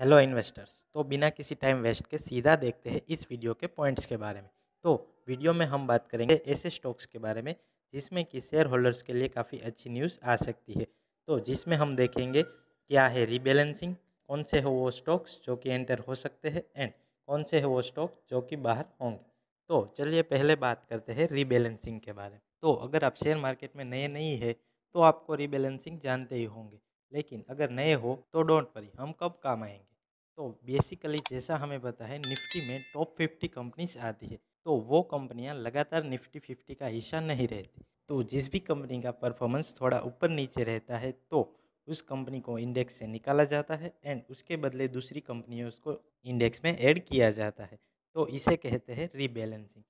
hello investors तो बिना किसी टाइम वेस्ट के सीधा देखते हैं इस वीडियो के पॉइंट्स के बारे में तो वीडियो में हम बात करेंगे ऐसे स्टॉक्स के बारे में जिसमें कि शेयर होल्डर्स के लिए काफ़ी अच्छी न्यूज़ आ सकती है तो जिसमें हम देखेंगे क्या है रिबैलेंसिंग कौन से हो वो स्टॉक्स जो कि एंटर हो सकते हैं एंड कौन से है वो स्टॉक जो कि बाहर होंगे तो चलिए पहले बात करते हैं रिबैलेंसिंग के बारे में तो अगर आप शेयर मार्केट में नए नहीं है तो आपको रिबैलेंसिंग जानते ही होंगे लेकिन अगर नए हो तो डोंट वरी हम कब काम आएंगे तो बेसिकली जैसा हमें पता है निफ्टी में टॉप फिफ्टी कंपनीज आती है तो वो कंपनियां लगातार निफ्टी फिफ्टी का हिस्सा नहीं रहती तो जिस भी कंपनी का परफॉर्मेंस थोड़ा ऊपर नीचे रहता है तो उस कंपनी को इंडेक्स से निकाला जाता है एंड उसके बदले दूसरी कंपनियों उसको इंडेक्स में ऐड किया जाता है तो इसे कहते हैं रीबैलेंसिंग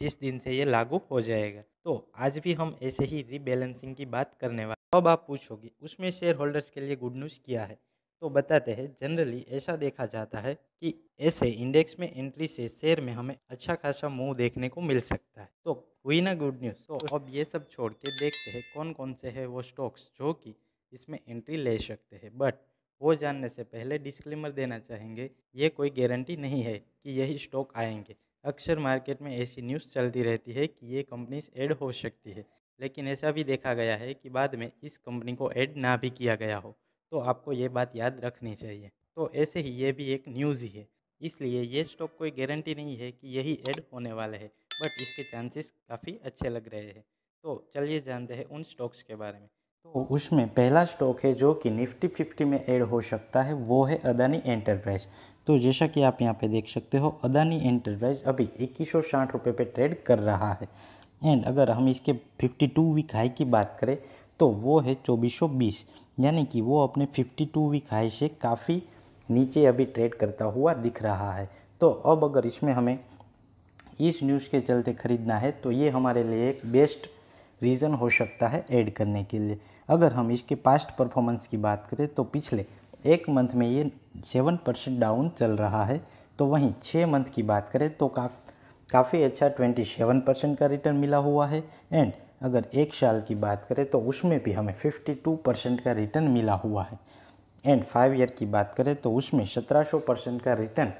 जिस दिन से ये लागू हो जाएगा तो आज भी हम ऐसे ही रीबैलेंसिंग की बात करने वाले अब आप पूछोगे उसमें शेयर होल्डर्स के लिए गुड न्यूज़ क्या है तो बताते हैं जनरली ऐसा देखा जाता है कि ऐसे इंडेक्स में एंट्री से शेयर में हमें अच्छा खासा मूव देखने को मिल सकता है तो हुई ना गुड न्यूज़ तो अब ये सब छोड़ के देखते हैं कौन कौन से है वो स्टॉक्स जो कि इसमें एंट्री ले सकते हैं बट वो जानने से पहले डिस्क्लेमर देना चाहेंगे ये कोई गारंटी नहीं है कि यही स्टॉक आएंगे अक्सर मार्केट में ऐसी न्यूज़ चलती रहती है कि ये कंपनीज ऐड हो सकती है लेकिन ऐसा भी देखा गया है कि बाद में इस कंपनी को ऐड ना भी किया गया हो तो आपको ये बात याद रखनी चाहिए तो ऐसे ही ये भी एक न्यूज़ ही है इसलिए ये स्टॉक कोई गारंटी नहीं है कि यही ऐड होने वाला है बट इसके चांसेस काफ़ी अच्छे लग रहे हैं तो चलिए जानते हैं उन स्टॉक्स के बारे में तो उसमें पहला स्टॉक है जो कि निफ्टी फिफ्टी में ऐड हो सकता है वो है अदानी एंटरप्राइज तो जैसा कि आप यहाँ पे देख सकते हो अदानी एंटरप्राइज अभी इक्कीस सौ साठ रुपये पर ट्रेड कर रहा है एंड अगर हम इसके 52 वीक हाई की बात करें तो वो है 2420 यानी कि वो अपने 52 वीक हाई से काफ़ी नीचे अभी ट्रेड करता हुआ दिख रहा है तो अब अगर इसमें हमें इस न्यूज़ के चलते ख़रीदना है तो ये हमारे लिए एक बेस्ट रीज़न हो सकता है ऐड करने के लिए अगर हम इसके पास्ट परफॉर्मेंस की बात करें तो पिछले एक मंथ में ये सेवन परसेंट डाउन चल रहा है तो वहीं छः मंथ की बात करें तो का काफ़ी अच्छा 27 परसेंट का रिटर्न मिला हुआ है एंड अगर एक साल की बात करें तो उसमें भी हमें 52 परसेंट का रिटर्न मिला हुआ है एंड फाइव ईयर की बात करें तो उसमें 1700 परसेंट का रिटर्न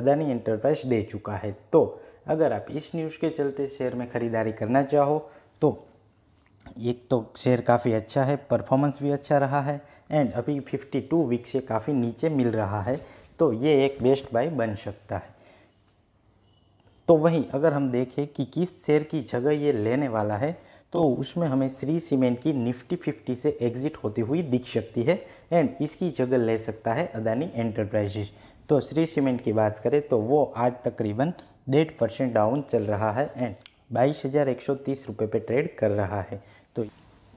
अदानी इंटरप्राइज दे चुका है तो अगर आप इस न्यूज़ के चलते शेयर में ख़रीदारी करना चाहो तो एक तो शेयर काफ़ी अच्छा है परफॉर्मेंस भी अच्छा रहा है एंड अभी 52 वीक से काफ़ी नीचे मिल रहा है तो ये एक बेस्ट बाय बन सकता है तो वहीं अगर हम देखें कि किस शेयर की जगह ये लेने वाला है तो उसमें हमें श्री सीमेंट की निफ्टी 50 से एग्जिट होती हुई दिख सकती है एंड इसकी जगह ले सकता है अदानी एंटरप्राइजेज तो श्री सीमेंट की बात करें तो वो आज तकरीबन डेढ़ परसेंट डाउन चल रहा है एंड बाईस हज़ार एक सौ तीस रुपये पर ट्रेड कर रहा है तो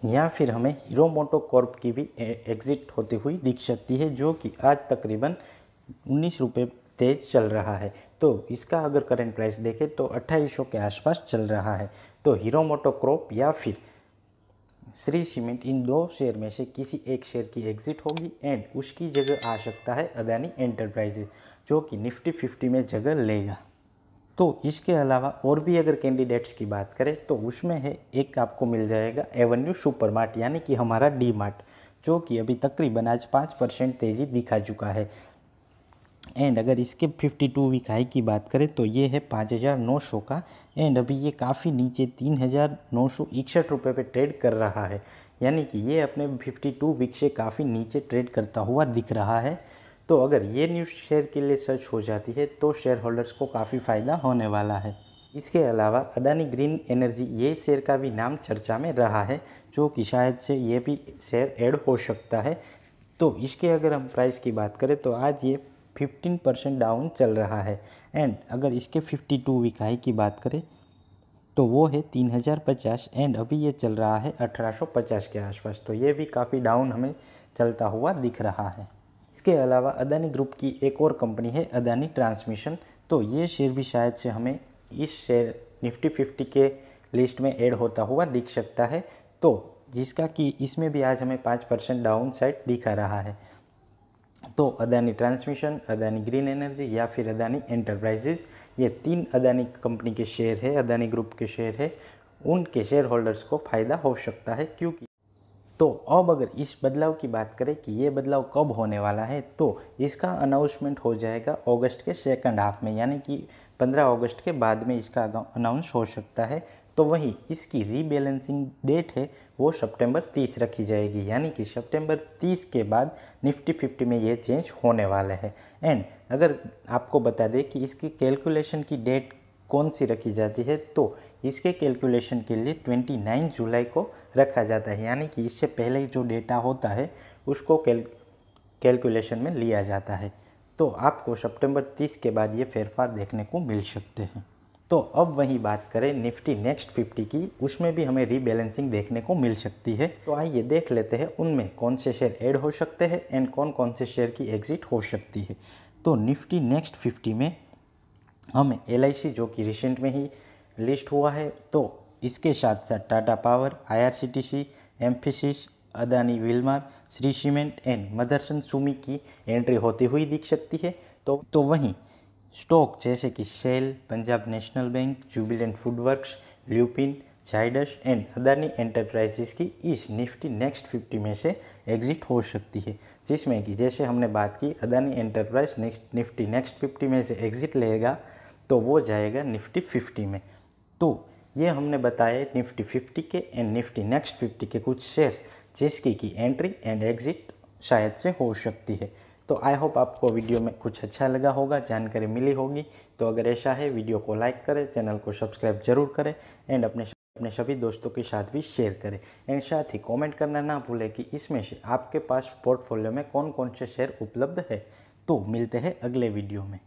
या फिर हमें हीरो मोटो कॉर्प की भी एग्जिट होती हुई दिख सकती है जो कि आज तकरीबन उन्नीस रुपये तेज चल रहा है तो इसका अगर करेंट प्राइस देखें तो अट्ठाईस के आसपास चल रहा है तो हीरो मोटो क्रॉप या फिर श्री सीमेंट इन दो शेयर में से किसी एक शेयर की एग्जिट होगी एंड उसकी जगह आ सकता है अदानी एंटरप्राइजेज जो कि निफ्टी फिफ्टी में जगह लेगा तो इसके अलावा और भी अगर कैंडिडेट्स की बात करें तो उसमें है एक आपको मिल जाएगा एवेन्यू सुपर मार्ट यानी कि हमारा डी मार्ट जो कि अभी तकरीबन आज पाँच परसेंट तेज़ी दिखा चुका है एंड अगर इसके 52 वीक हाई की बात करें तो ये है 5,900 का एंड अभी ये काफ़ी नीचे तीन हज़ार नौ सौ इकसठ रुपये पर ट्रेड कर रहा है यानी कि ये अपने 52 वीक से काफ़ी नीचे ट्रेड करता हुआ दिख रहा है तो अगर ये न्यूज़ शेयर के लिए सर्च हो जाती है तो शेयर होल्डर्स को काफ़ी फ़ायदा होने वाला है इसके अलावा अडानी ग्रीन एनर्जी ये शेयर का भी नाम चर्चा में रहा है जो कि शायद से ये भी शेयर एड हो सकता है तो इसके अगर हम प्राइस की बात करें तो आज ये फिफ्टीन परसेंट डाउन चल रहा है एंड अगर इसके फिफ्टी टू वीक हाई की बात करें तो वो है तीन हज़ार पचास एंड अभी ये चल रहा है अठारह सौ पचास के आसपास तो ये भी काफ़ी डाउन हमें चलता हुआ दिख रहा है इसके अलावा अदानी ग्रुप की एक और कंपनी है अदानी ट्रांसमिशन तो ये शेयर भी शायद से हमें इस शेयर निफ्टी फिफ्टी के लिस्ट में ऐड होता हुआ दिख सकता है तो जिसका कि इसमें भी आज हमें पाँच परसेंट डाउन साइड दिखा रहा है तो Adani Transmission Adani Green Energy या फिर अदानी एंटरप्राइजेज ये तीन अदानी कंपनी के शेयर है अदानी ग्रुप के शेयर है उनके शेयर होल्डर्स को फ़ायदा हो सकता है क्योंकि तो अब अगर इस बदलाव की बात करें कि ये बदलाव कब होने वाला है तो इसका अनाउंसमेंट हो जाएगा अगस्त के सेकंड हाफ में यानी कि 15 अगस्त के बाद में इसका अनाउंस हो सकता है तो वहीं इसकी रीबैलेंसिंग डेट है वो सितंबर 30 रखी जाएगी यानी कि सितंबर 30 के बाद निफ्टी 50 में ये चेंज होने वाला है एंड अगर आपको बता दें कि इसकी कैलकुलेशन की डेट कौन सी रखी जाती है तो इसके कैलकुलेशन के लिए 29 जुलाई को रखा जाता है यानी कि इससे पहले जो डेटा होता है उसको कैल कैलकुलेशन में लिया जाता है तो आपको सितंबर 30 के बाद ये फेरफार देखने को मिल सकते हैं तो अब वही बात करें निफ्टी नेक्स्ट 50 की उसमें भी हमें रीबैलेंसिंग देखने को मिल सकती है तो आइए देख लेते हैं उनमें कौन से शेयर ऐड हो सकते हैं एंड कौन कौन से शेयर की एग्जिट हो सकती है तो निफ्टी नेक्स्ट 50 में हमें एल जो कि रिसेंट में ही लिस्ट हुआ है तो इसके साथ साथ Tata Power I R C T C Mphasis Adani Wilmar Shree Cement and Motherson Sumi की एंट्री होती हुई दिख सकती है तो तो वहीं स्टॉक जैसे कि SAIL Punjab National Bank Jubilant Foodworks Lupin Zydus and Adani Enterprises की इस निफ्टी नेक्स्ट 50 में से एग्जिट हो सकती है जिसमें कि जैसे हमने बात की Adani Enterprise next Nifty next 50 में से एग्जिट लेगा तो वो जाएगा निफ्टी 50 में तो ये हमने बताए निफ्टी 50 के एंड निफ्टी नेक्स्ट 50 के कुछ शेयर्स जिसकी की एंट्री एंड एग्जिट शायद से हो सकती है तो आई होप आपको वीडियो में कुछ अच्छा लगा होगा जानकारी मिली होगी तो अगर ऐसा है वीडियो को लाइक करें चैनल को सब्सक्राइब जरूर करें एंड अपने अपने सभी दोस्तों के साथ भी शेयर करें एंड साथ ही कॉमेंट करना ना भूलें कि इसमें से आपके पास पोर्टफोलियो में कौन कौन से शेयर उपलब्ध है तो मिलते हैं अगले वीडियो में